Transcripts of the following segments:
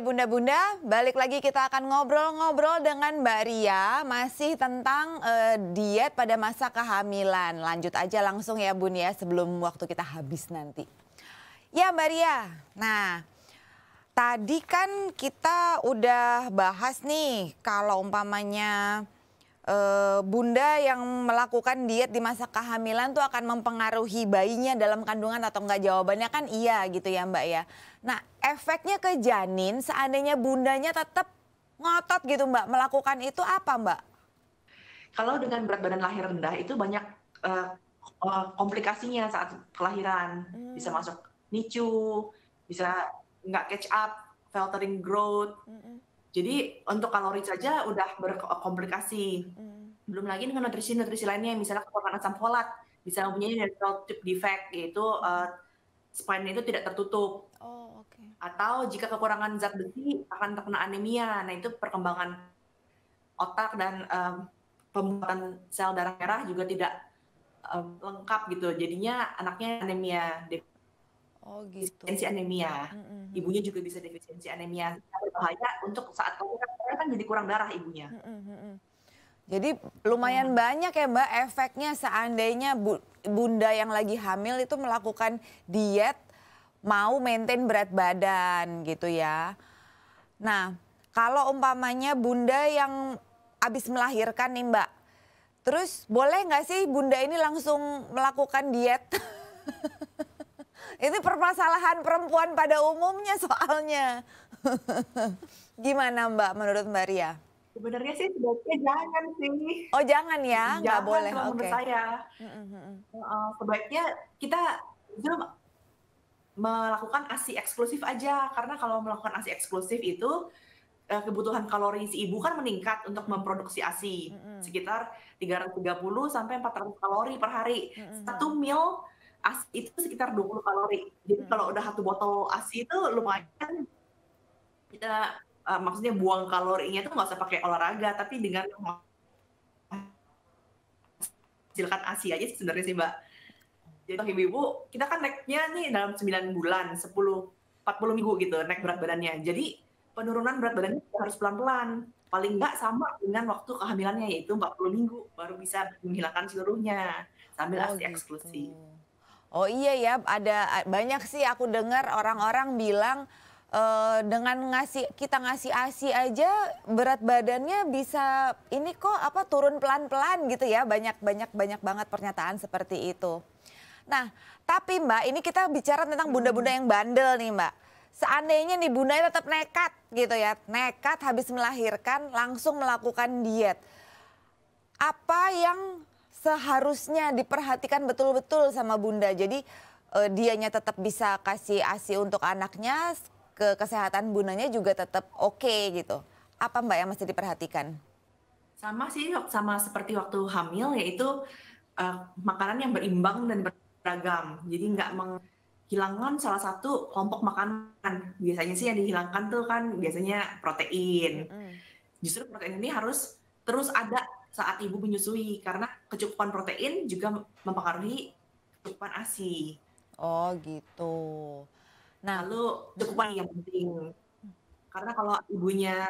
bunda-bunda, balik lagi kita akan ngobrol-ngobrol dengan Mbak Ria masih tentang uh, diet pada masa kehamilan. Lanjut aja langsung ya Bun ya sebelum waktu kita habis nanti. Ya Mbak Ria, nah tadi kan kita udah bahas nih kalau umpamanya Eh, bunda yang melakukan diet di masa kehamilan tuh akan mempengaruhi bayinya dalam kandungan atau enggak jawabannya kan iya gitu ya mbak ya. Nah efeknya ke janin seandainya bundanya tetap ngotot gitu mbak melakukan itu apa mbak? Kalau dengan berat badan lahir rendah itu banyak uh, komplikasinya saat kelahiran hmm. bisa masuk NICU, bisa nggak catch up, filtering growth. Hmm, hmm. Jadi hmm. untuk kalori saja udah berkomplikasi. Hmm. Belum lagi dengan nutrisi-nutrisi lainnya, misalnya kekurangan asam folat, bisa mempunyai natural tube defect, yaitu uh, eh, spine itu tidak tertutup. Oh, Okay. Atau jika kekurangan zat besi akan terkena anemia. Nah, itu perkembangan otak dan um, pembuatan sel darah merah juga tidak um, lengkap gitu. Jadinya anaknya anemia, Oh gitu. Defisiensi anemia. Mm-hmm. Ibunya juga bisa defisiensi anemia. Bahaya untuk saat kelahiran kan jadi kurang darah ibunya. Mm-hmm. Jadi lumayan mm. banyak ya Mbak efeknya seandainya bu, bunda yang lagi hamil itu melakukan diet mau maintain berat badan gitu ya. Nah, kalau umpamanya bunda yang habis melahirkan nih Mbak, terus boleh nggak sih bunda ini langsung melakukan diet? Itu permasalahan perempuan pada umumnya soalnya. Gimana Mbak menurut Mbak Ria? Sebenarnya sih sebaiknya jangan sih. Oh jangan ya, nggak boleh. Jangan menurut okay. saya. Uh, sebaiknya kita melakukan ASI eksklusif aja karena kalau melakukan ASI eksklusif itu uh, kebutuhan kalori si ibu kan meningkat untuk memproduksi ASI mm -hmm. sekitar 330 sampai 400 kalori per hari. Mm -hmm. Satu meal ASI itu sekitar 20 kalori. Jadi hmm. kalau udah satu botol ASI itu lumayan kita uh, maksudnya buang kalorinya itu nggak usah pakai olahraga tapi dengan silakan ASI aja sebenarnya sih Mbak. Jadi ibu-ibu kita kan naiknya nih dalam 9 bulan, 10 40 minggu gitu naik berat badannya. Jadi penurunan berat badannya harus pelan-pelan. Paling nggak sama dengan waktu kehamilannya yaitu 40 minggu baru bisa menghilangkan seluruhnya sambil oh, ASI gitu. eksklusif. Oh iya ya, ada banyak sih aku dengar orang-orang bilang uh, dengan ngasih kita ngasih ASI aja berat badannya bisa ini kok apa turun pelan-pelan gitu ya. Banyak banyak banyak banget pernyataan seperti itu. Nah, tapi Mbak, ini kita bicara tentang hmm. bunda-bunda yang bandel nih, Mbak. Seandainya nih bunda tetap nekat gitu ya, nekat habis melahirkan langsung melakukan diet. Apa yang seharusnya diperhatikan betul-betul sama bunda. Jadi uh, dianya tetap bisa kasih ASI untuk anaknya, ke kesehatan bundanya juga tetap oke okay, gitu. Apa Mbak yang mesti diperhatikan? Sama sih, sama seperti waktu hamil yaitu uh, makanan yang berimbang dan beragam. Jadi nggak menghilangkan salah satu kelompok makanan. Biasanya sih yang dihilangkan tuh kan biasanya protein. Justru protein ini harus terus ada saat ibu menyusui karena kecukupan protein juga mempengaruhi kecukupan ASI. Oh gitu. Nah, lalu kecukupan yang penting karena kalau ibunya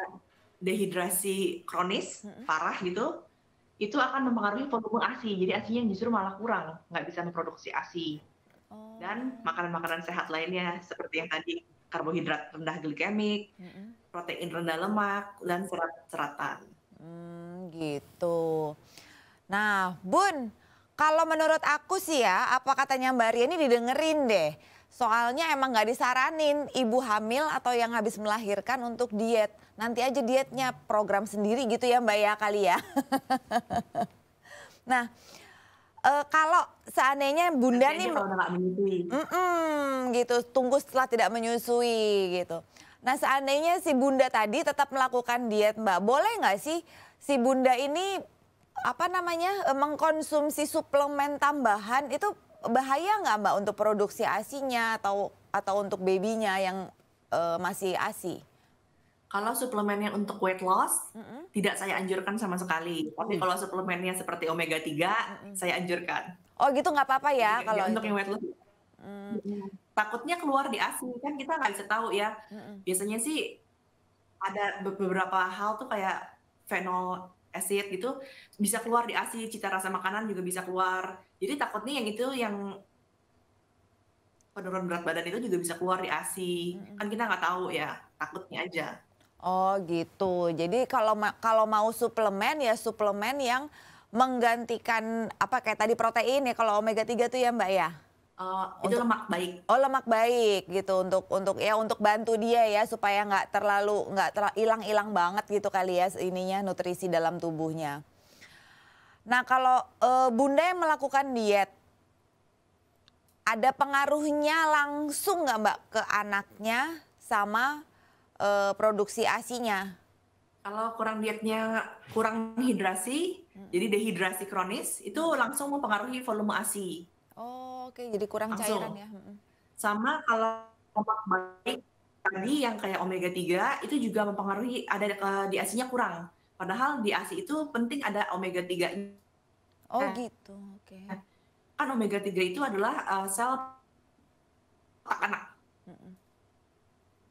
dehidrasi kronis parah gitu, itu akan mempengaruhi volume ASI. Jadi ASInya justru malah kurang, nggak bisa memproduksi ASI. Oh. Dan makanan-makanan sehat lainnya seperti yang tadi karbohidrat rendah glikemik, protein rendah lemak, dan serat-seratan. Hmm, gitu. Nah, Bun, kalau menurut aku sih ya, apa katanya Mbak Ria ini didengerin deh. Soalnya emang gak disaranin ibu hamil atau yang habis melahirkan untuk diet. Nanti aja dietnya program sendiri gitu ya Mbak ya kali ya. nah, e, kalau seandainya Bunda Nanti nih... Kalau menyusui. Mm -mm, gitu, tunggu setelah tidak menyusui gitu. Nah seandainya si bunda tadi tetap melakukan diet mbak, boleh nggak sih si bunda ini apa namanya eh, mengkonsumsi suplemen tambahan itu bahaya nggak mbak untuk produksi asinya atau atau untuk babynya yang uh, masih asi? Kalau suplemennya untuk weight loss, mm -hmm. tidak saya anjurkan sama sekali. Tapi mm. kalau suplemennya seperti omega 3, mm -hmm. saya anjurkan. Oh gitu nggak apa-apa ya, ya kalau ya, untuk yang weight loss takutnya keluar di asi kan kita nggak bisa tahu ya biasanya sih ada beberapa hal tuh kayak fenol acid gitu bisa keluar di ASI cita rasa makanan juga bisa keluar jadi takutnya yang itu yang penurunan berat badan itu juga bisa keluar di ASI kan kita nggak tahu ya takutnya aja oh gitu jadi kalau ma- kalau mau suplemen ya suplemen yang menggantikan apa kayak tadi protein ya kalau omega 3 tuh ya mbak ya Uh, itu lemak baik. Oh lemak baik gitu untuk untuk ya untuk bantu dia ya supaya nggak terlalu nggak hilang-hilang banget gitu kali ya ininya nutrisi dalam tubuhnya. Nah kalau uh, bunda yang melakukan diet ada pengaruhnya langsung nggak mbak ke anaknya sama uh, produksi asinya? Kalau kurang dietnya kurang hidrasi, hmm. jadi dehidrasi kronis itu langsung mempengaruhi volume asi. Oh oke, okay. jadi kurang Langsung. cairan ya. Sama kalau obat baik tadi yang kayak omega 3 itu juga mempengaruhi ada uh, di asinya kurang. Padahal di ASI itu penting ada omega 3. Oh, nah, gitu. Oke. Okay. Kan omega 3 itu adalah uh, sel otak anak.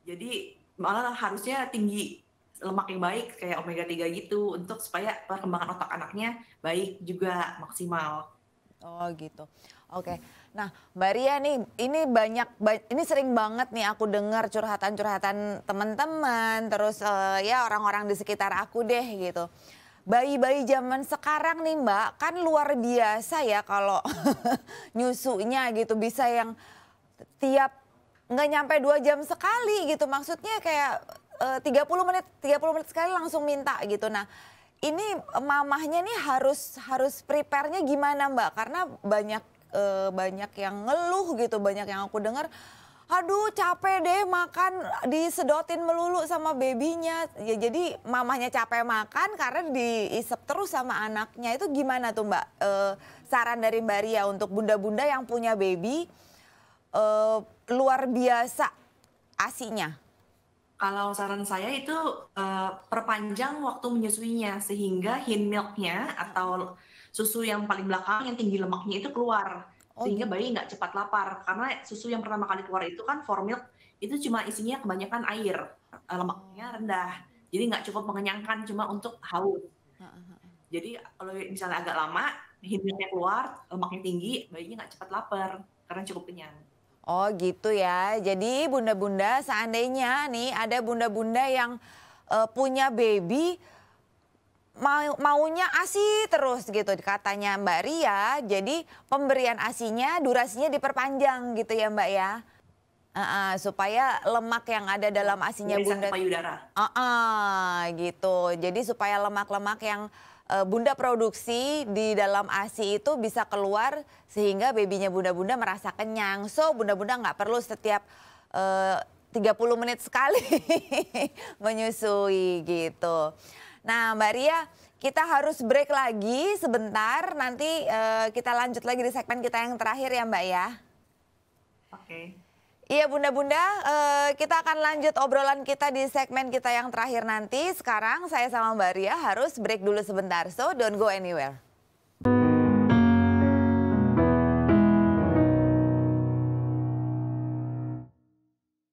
Jadi malah harusnya tinggi lemak yang baik kayak omega 3 gitu untuk supaya perkembangan otak anaknya baik juga maksimal. Oh gitu. Oke. Okay. Nah, Mbak Ria nih, ini banyak, ini sering banget nih aku dengar curhatan-curhatan teman-teman, terus uh, ya orang-orang di sekitar aku deh gitu. Bayi-bayi zaman sekarang nih Mbak, kan luar biasa ya kalau nyusunya gitu bisa yang tiap nggak nyampe dua jam sekali gitu. Maksudnya kayak eh, uh, 30 menit, 30 menit sekali langsung minta gitu. Nah, ini mamahnya nih harus harus prepare-nya gimana Mbak? Karena banyak e, banyak yang ngeluh gitu, banyak yang aku dengar aduh capek deh makan disedotin melulu sama babynya ya jadi mamahnya capek makan karena diisep terus sama anaknya itu gimana tuh mbak e, saran dari mbak Ria untuk bunda-bunda yang punya baby e, luar biasa asinya kalau saran saya itu uh, perpanjang waktu menyusuinya sehingga hind milknya atau susu yang paling belakang yang tinggi lemaknya itu keluar oh, sehingga gitu. bayi nggak cepat lapar karena susu yang pertama kali keluar itu kan formil itu cuma isinya kebanyakan air eh, lemaknya rendah jadi nggak cukup mengenyangkan cuma untuk haus jadi kalau misalnya agak lama milknya keluar lemaknya tinggi bayinya nggak cepat lapar karena cukup kenyang Oh gitu ya. Jadi bunda-bunda seandainya nih ada bunda-bunda yang uh, punya baby maunya ASI terus gitu katanya Mbak Ria. Jadi pemberian ASInya durasinya diperpanjang gitu ya Mbak ya. Uh -uh, supaya lemak yang ada dalam asinya bunda. Uh -uh, gitu. Jadi supaya lemak-lemak yang Eh, bunda produksi di dalam ASI itu bisa keluar sehingga babynya bunda-bunda merasa kenyang. So bunda-bunda nggak perlu setiap eh, uh, 30 menit sekali menyusui gitu. Nah Mbak Ria, kita harus break lagi sebentar. Nanti uh, kita lanjut lagi di segmen kita yang terakhir ya Mbak ya. Oke. Okay. Iya bunda-bunda, uh, kita akan lanjut obrolan kita di segmen kita yang terakhir nanti. Sekarang saya sama Mbak Ria harus break dulu sebentar, so don't go anywhere.